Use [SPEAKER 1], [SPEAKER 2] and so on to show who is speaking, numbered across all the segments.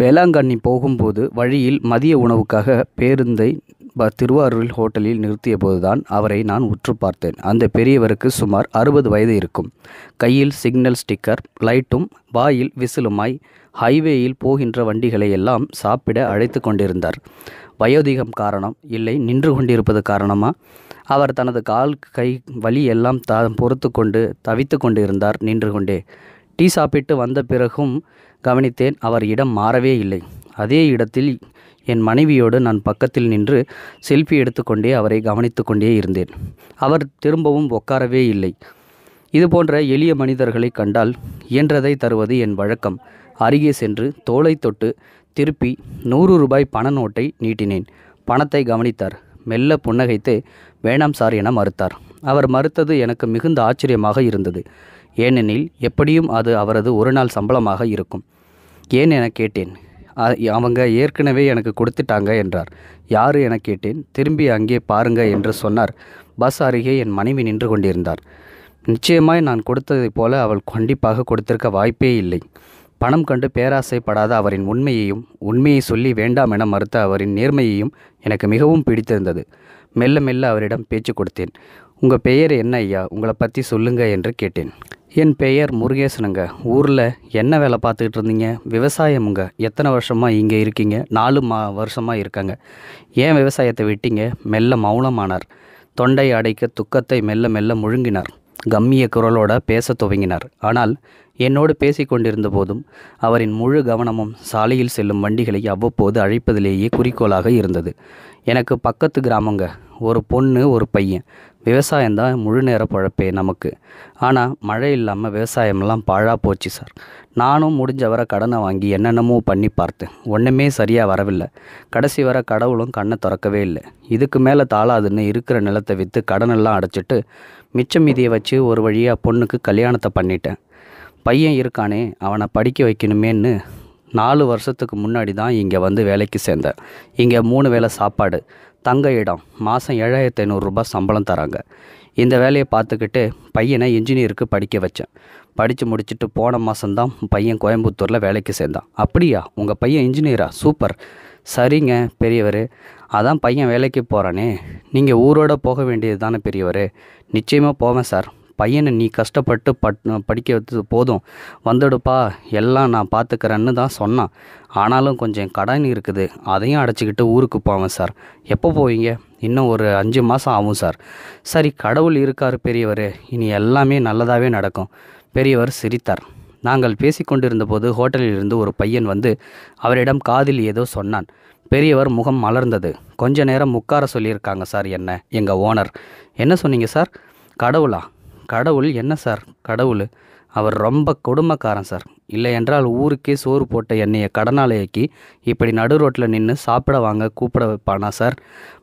[SPEAKER 1] வேளாங்கண்ணி போகும்போது வழியில் மதிய உணவுக்காக பேருந்தை ப திருவாரூரில் ஹோட்டலில் நிறுத்திய போதுதான் அவரை நான் உற்று பார்த்தேன் அந்த பெரியவருக்கு சுமார் அறுபது வயது இருக்கும் கையில் சிக்னல் ஸ்டிக்கர் லைட்டும் வாயில் விசிலுமாய் ஹைவேயில் போகின்ற வண்டிகளை எல்லாம் சாப்பிட அழைத்து கொண்டிருந்தார் வயோதிகம் காரணம் இல்லை நின்று கொண்டிருப்பது காரணமா அவர் தனது கால் கை வலியெல்லாம் த பொறுத்து கொண்டு தவித்து கொண்டிருந்தார் நின்று கொண்டே டீ சாப்பிட்டு வந்த பிறகும் கவனித்தேன் அவர் இடம் மாறவே இல்லை அதே இடத்தில் என் மனைவியோடு நான் பக்கத்தில் நின்று செல்ஃபி எடுத்துக்கொண்டே அவரை கவனித்து கொண்டே இருந்தேன் அவர் திரும்பவும் உட்காரவே இல்லை இது போன்ற எளிய மனிதர்களை கண்டால் இயன்றதை தருவது என் வழக்கம் அருகே சென்று தோலை தொட்டு திருப்பி நூறு ரூபாய் பண நோட்டை நீட்டினேன் பணத்தை கவனித்தார் மெல்ல புன்னகைத்து வேணாம் சார் என மறுத்தார் அவர் மறுத்தது எனக்கு மிகுந்த ஆச்சரியமாக இருந்தது ஏனெனில் எப்படியும் அது அவரது ஒரு நாள் சம்பளமாக இருக்கும் ஏன் என கேட்டேன் அவங்க ஏற்கனவே எனக்கு கொடுத்துட்டாங்க என்றார் யார் என கேட்டேன் திரும்பி அங்கே பாருங்க என்று சொன்னார் பஸ் அருகே என் மனைவி நின்று கொண்டிருந்தார் நிச்சயமாய் நான் கொடுத்ததைப் போல அவள் கண்டிப்பாக கொடுத்திருக்க வாய்ப்பே இல்லை பணம் கண்டு பேராசைப்படாத அவரின் உண்மையையும் உண்மையை சொல்லி வேண்டாம் என மறுத்த அவரின் நேர்மையையும் எனக்கு மிகவும் பிடித்திருந்தது மெல்ல மெல்ல அவரிடம் பேச்சு கொடுத்தேன் உங்கள் பெயர் என்ன ஐயா உங்களை பற்றி சொல்லுங்க என்று கேட்டேன் என் பெயர் முருகேசனுங்க ஊரில் என்ன வேலை பார்த்துக்கிட்டு இருந்தீங்க விவசாயமுங்க எத்தனை வருஷமாக இங்கே இருக்கீங்க நாலு மா வருஷமாக இருக்காங்க ஏன் விவசாயத்தை விட்டீங்க மெல்ல மௌனமானார் தொண்டை அடைக்க துக்கத்தை மெல்ல மெல்ல முழுங்கினார் கம்மிய குரலோட பேச துவங்கினார் ஆனால் என்னோடு கொண்டிருந்த போதும் அவரின் முழு கவனமும் சாலையில் செல்லும் வண்டிகளை அவ்வப்போது அழைப்பதிலேயே குறிக்கோளாக இருந்தது எனக்கு பக்கத்து கிராமங்க ஒரு பொண்ணு ஒரு பையன் விவசாயம் தான் முழு நேர பழப்பே நமக்கு ஆனால் மழை இல்லாமல் விவசாயமெல்லாம் பாழாக போச்சு சார் நானும் முடிஞ்ச வர கடனை வாங்கி என்னென்னமோ பண்ணி பார்த்தேன் ஒன்றுமே சரியாக வரவில்லை கடைசி வர கடவுளும் கண்ணை திறக்கவே இல்லை இதுக்கு மேலே தாளாதுன்னு இருக்கிற நிலத்தை விற்று கடனெல்லாம் அடைச்சிட்டு மிச்சம் மீதியை வச்சு ஒரு வழியாக பொண்ணுக்கு கல்யாணத்தை பண்ணிட்டேன் பையன் இருக்கானே அவனை படிக்க வைக்கணுமேன்னு நாலு வருஷத்துக்கு முன்னாடி தான் இங்கே வந்து வேலைக்கு சேர்ந்தேன் இங்கே மூணு வேளை சாப்பாடு தங்க இடம் மாதம் ஏழாயிரத்து ஐநூறுரூபா சம்பளம் தராங்க இந்த வேலையை பார்த்துக்கிட்டு பையனை இன்ஜினியருக்கு படிக்க வச்சேன் படித்து முடிச்சுட்டு போன மாதம்தான் பையன் கோயம்புத்தூரில் வேலைக்கு சேர்ந்தான் அப்படியா உங்கள் பையன் இன்ஜினியரா சூப்பர் சரிங்க பெரியவர் அதான் பையன் வேலைக்கு போகிறானே நீங்கள் ஊரோட போக வேண்டியது தானே பெரியவர் நிச்சயமாக போவேன் சார் பையனை நீ கஷ்டப்பட்டு பட் படிக்க வைத்தது போதும் வந்துடுப்பா எல்லாம் நான் பார்த்துக்கிறேன்னு தான் சொன்னான் ஆனாலும் கொஞ்சம் கடன் இருக்குது அதையும் அடைச்சிக்கிட்டு ஊருக்கு போவேன் சார் எப்போ போவீங்க இன்னும் ஒரு அஞ்சு மாதம் ஆகும் சார் சரி கடவுள் இருக்கார் பெரியவர் இனி எல்லாமே நல்லதாகவே நடக்கும் பெரியவர் சிரித்தார் நாங்கள் பேசிக்கொண்டிருந்த போது ஹோட்டலில் இருந்து ஒரு பையன் வந்து அவரிடம் காதில் ஏதோ சொன்னான் பெரியவர் முகம் மலர்ந்தது கொஞ்ச நேரம் உட்கார சொல்லியிருக்காங்க சார் என்ன எங்கள் ஓனர் என்ன சொன்னீங்க சார் கடவுளா கடவுள் என்ன சார் கடவுள் அவர் ரொம்ப கொடுமைக்காரன் சார் இல்லை என்றால் ஊருக்கே சோறு போட்ட என்னையை கடனாலயக்கி இப்படி நடு ரோட்டில் நின்று சாப்பிட வாங்க கூப்பிட வைப்பானா சார்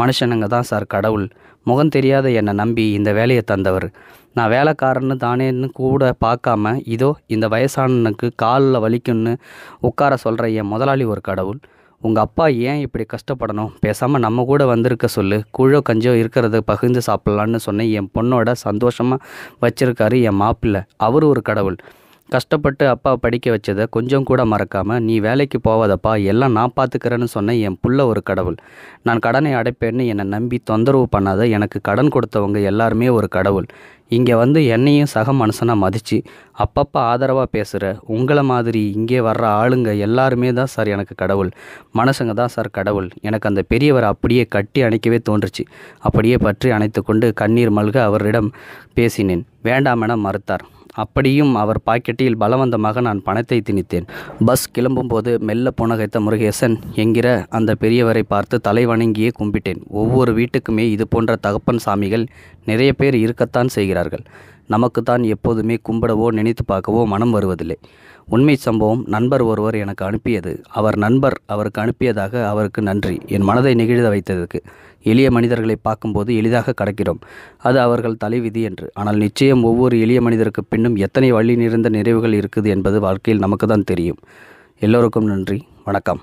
[SPEAKER 1] மனுஷனுங்க தான் சார் கடவுள் முகம் தெரியாத என்னை நம்பி இந்த வேலையை தந்தவர் நான் வேலைக்காரன்னு தானேன்னு கூட பார்க்காம இதோ இந்த வயசானனுக்கு காலில் வலிக்கும்னு உட்கார சொல்கிற என் முதலாளி ஒரு கடவுள் உங்கள் அப்பா ஏன் இப்படி கஷ்டப்படணும் பேசாமல் நம்ம கூட வந்திருக்க சொல்லு கூழோ கஞ்சோ இருக்கிறத பகிர்ந்து சாப்பிட்லான்னு சொன்னேன் என் பொண்ணோட சந்தோஷமாக வச்சுருக்காரு என் மாப்பிள்ளை அவர் ஒரு கடவுள் கஷ்டப்பட்டு அப்பா படிக்க வச்சதை கொஞ்சம் கூட மறக்காமல் நீ வேலைக்கு போவாதப்பா எல்லாம் நான் பார்த்துக்கிறேன்னு சொன்ன என் புள்ள ஒரு கடவுள் நான் கடனை அடைப்பேன்னு என்னை நம்பி தொந்தரவு பண்ணாத எனக்கு கடன் கொடுத்தவங்க எல்லாருமே ஒரு கடவுள் இங்கே வந்து என்னையும் சக மனுஷனாக மதித்து அப்பப்போ ஆதரவாக பேசுகிற உங்களை மாதிரி இங்கே வர்ற ஆளுங்க எல்லாருமே தான் சார் எனக்கு கடவுள் மனுஷங்க தான் சார் கடவுள் எனக்கு அந்த பெரியவரை அப்படியே கட்டி அணைக்கவே தோன்றுச்சு அப்படியே பற்றி அணைத்து கொண்டு கண்ணீர் மல்க அவரிடம் பேசினேன் வேண்டாமென மறுத்தார் அப்படியும் அவர் பாக்கெட்டில் பலவந்தமாக நான் பணத்தை திணித்தேன் பஸ் கிளம்பும்போது மெல்ல புனகைத்த முருகேசன் என்கிற அந்த பெரியவரை பார்த்து தலைவணங்கியே கும்பிட்டேன் ஒவ்வொரு வீட்டுக்குமே இது போன்ற தகப்பன் சாமிகள் நிறைய பேர் இருக்கத்தான் செய்கிறார்கள் நமக்கு தான் எப்போதுமே கும்பிடவோ நினைத்து பார்க்கவோ மனம் வருவதில்லை உண்மை சம்பவம் நண்பர் ஒருவர் எனக்கு அனுப்பியது அவர் நண்பர் அவருக்கு அனுப்பியதாக அவருக்கு நன்றி என் மனதை நெகிழ்த வைத்ததற்கு எளிய மனிதர்களை பார்க்கும்போது எளிதாக கடக்கிறோம் அது அவர்கள் தலைவிதி என்று ஆனால் நிச்சயம் ஒவ்வொரு எளிய மனிதருக்கு பின்னும் எத்தனை வழி நிறைந்த நிறைவுகள் இருக்குது என்பது வாழ்க்கையில் நமக்கு தான் தெரியும் எல்லோருக்கும் நன்றி வணக்கம்